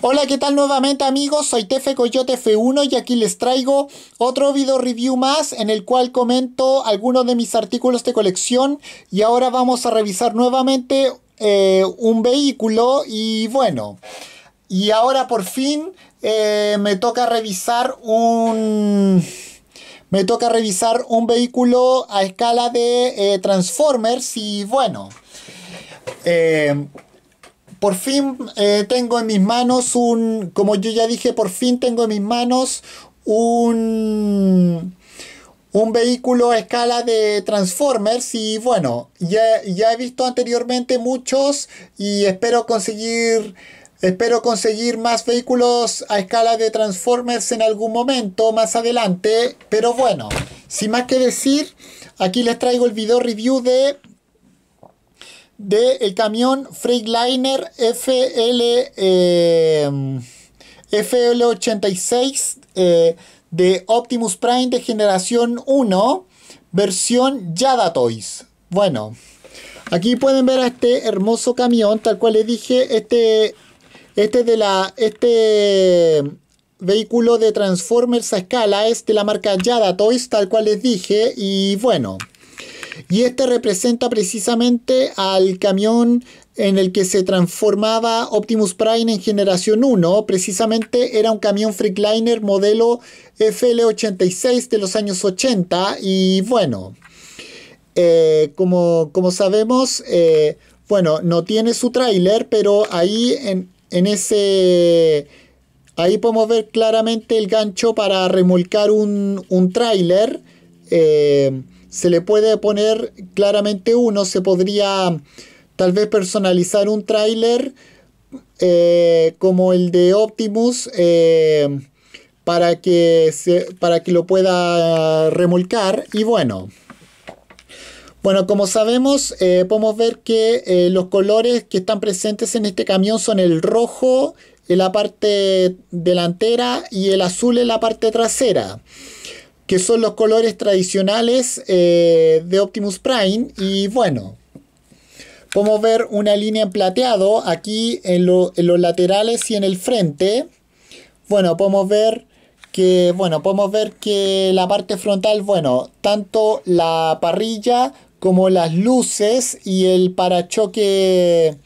Hola, ¿qué tal nuevamente amigos? Soy Tefe Coyote F1 y aquí les traigo otro video review más en el cual comento algunos de mis artículos de colección y ahora vamos a revisar nuevamente eh, un vehículo y bueno, y ahora por fin eh, me toca revisar un... Me toca revisar un vehículo a escala de eh, Transformers y bueno por fin eh, tengo en mis manos un, como yo ya dije, por fin tengo en mis manos un, un vehículo a escala de Transformers y bueno, ya, ya he visto anteriormente muchos y espero conseguir... Espero conseguir más vehículos a escala de Transformers en algún momento más adelante, pero bueno, sin más que decir, aquí les traigo el video review de del camión Freightliner FL, eh, FL86 eh, de Optimus Prime de generación 1, versión Yada Toys. Bueno, aquí pueden ver a este hermoso camión, tal cual les dije, este, este de la, este vehículo de Transformers a escala es de la marca Yada Toys, tal cual les dije, y bueno. Y este representa precisamente al camión en el que se transformaba Optimus Prime en generación 1. Precisamente era un camión Freakliner modelo FL86 de los años 80. Y bueno, eh, como, sabemos, eh, bueno, no tiene su tráiler, pero ahí en, ese... Ahí podemos ver claramente el gancho para remolcar un, un tráiler. Eh, se le puede poner claramente uno, se podría tal vez personalizar un tráiler eh, como el de Optimus eh, para, que se, para que lo pueda remolcar y bueno. Bueno, como sabemos, eh, podemos ver que los colores que están presentes en este camión son el rojo en la parte delantera y el azul en la parte trasera que son los colores tradicionales eh, de Optimus Prime. Y bueno, podemos ver una línea en plateado aquí en, los laterales y en el frente. Bueno, podemos ver que, bueno, podemos ver que la parte frontal, bueno, tanto la parrilla como las luces y el parachoque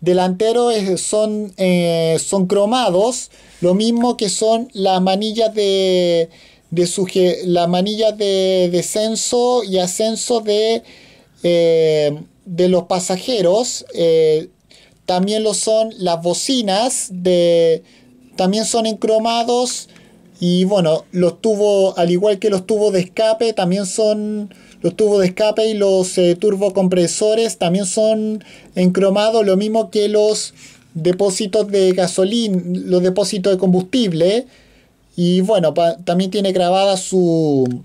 delantero son, eh, son cromados. Lo mismo que son las manillas de, de suje, la manilla de descenso y ascenso de, eh, de los pasajeros. Eh, también lo son las bocinas, de, también son encromados. Y bueno, los tubos, al igual que los tubos de escape, también son los tubos de escape y los eh, turbocompresores también son encromados, lo mismo que los depósitos de gasolina, los depósitos de combustible. Y bueno, también tiene grabada su.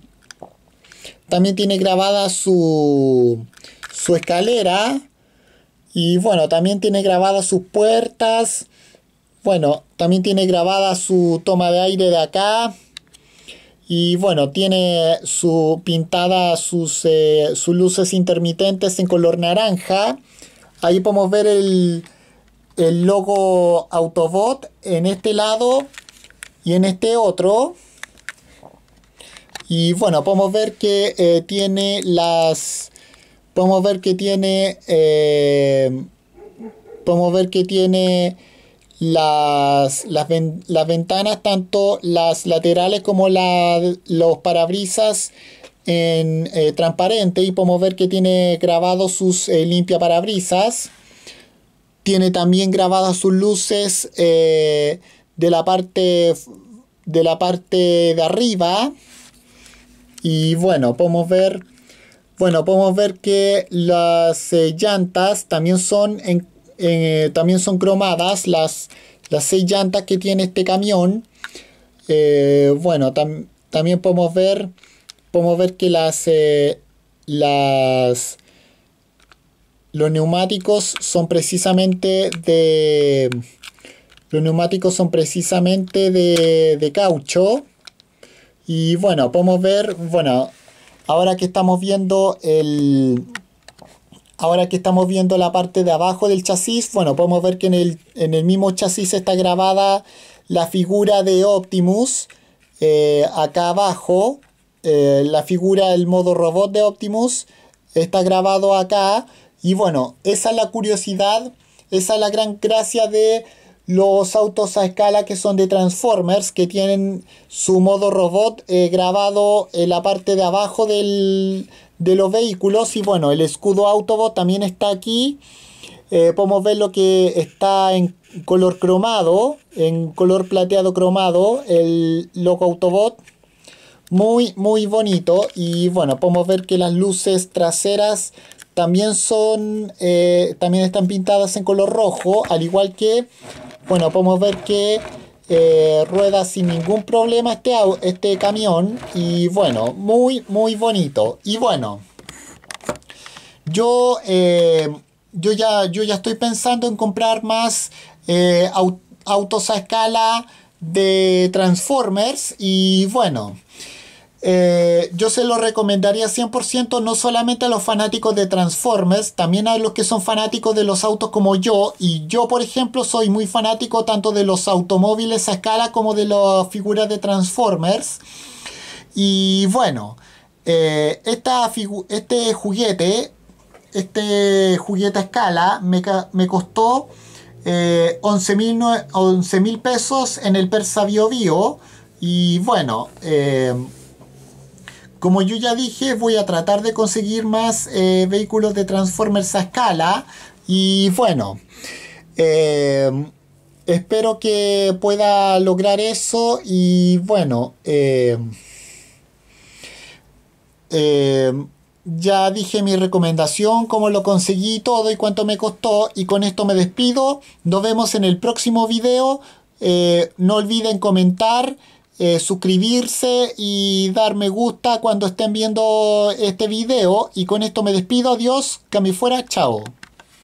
También tiene grabada su. su escalera. Y bueno, también tiene grabadas sus puertas. Bueno, también tiene grabada su toma de aire de acá. Y bueno, tiene su pintada sus, eh, sus luces intermitentes en color naranja. Ahí podemos ver el, el logo Autobot en este lado y en este otro y bueno podemos ver que eh, tiene las podemos ver que tiene eh, podemos ver que tiene las, las, las, ventanas tanto las laterales como la, los parabrisas en eh, transparente y podemos ver que tiene grabados sus limpia parabrisas tiene también grabadas sus luces de la parte de la parte de arriba y bueno podemos ver bueno podemos ver que las eh, llantas también son en, eh, también son cromadas las las seis llantas que tiene este camión eh, bueno también podemos ver podemos ver que las las los neumáticos son precisamente de los neumáticos son precisamente de, caucho. Y bueno, podemos ver, bueno, ahora que estamos viendo el... Ahora que estamos viendo la parte de abajo del chasis, bueno, podemos ver que en el, en el mismo chasis está grabada la figura de Optimus. Eh, acá abajo, eh, la figura del modo robot de Optimus está grabado acá. Y bueno, esa es la curiosidad, esa es la gran gracia de los autos a escala que son de Transformers, que tienen su modo robot eh, grabado en la parte de abajo del, de los vehículos. Y bueno, el escudo Autobot también está aquí. Eh, podemos ver lo que está en color cromado, en color plateado cromado, el loco Autobot. Muy, muy bonito. Y bueno, podemos ver que las luces traseras también son, eh, también están pintadas en color rojo, al igual que bueno, podemos ver que eh, rueda sin ningún problema este, este camión y bueno, muy muy bonito. Y bueno, yo, eh, yo, ya, yo ya estoy pensando en comprar más eh, autos a escala de Transformers y bueno. Eh, yo se lo recomendaría 100% no solamente a los fanáticos de Transformers, también a los que son fanáticos de los autos como yo. Y yo, por ejemplo, soy muy fanático tanto de los automóviles a escala como de las figuras de Transformers. Y bueno, eh, este juguete, este juguete a escala, me, me costó eh, 11 mil pesos en el Persa Bio Bio. Y bueno, eh, como yo ya dije, voy a tratar de conseguir más eh, vehículos de Transformers a escala. Y bueno, eh, espero que pueda lograr eso. Y bueno, eh, ya dije mi recomendación, cómo lo conseguí todo y cuánto me costó. Y con esto me despido. Nos vemos en el próximo video. no olviden comentar. Eh, suscribirse y dar me gusta cuando estén viendo este video. Y con esto me despido. Adiós, que me fuera. Chao.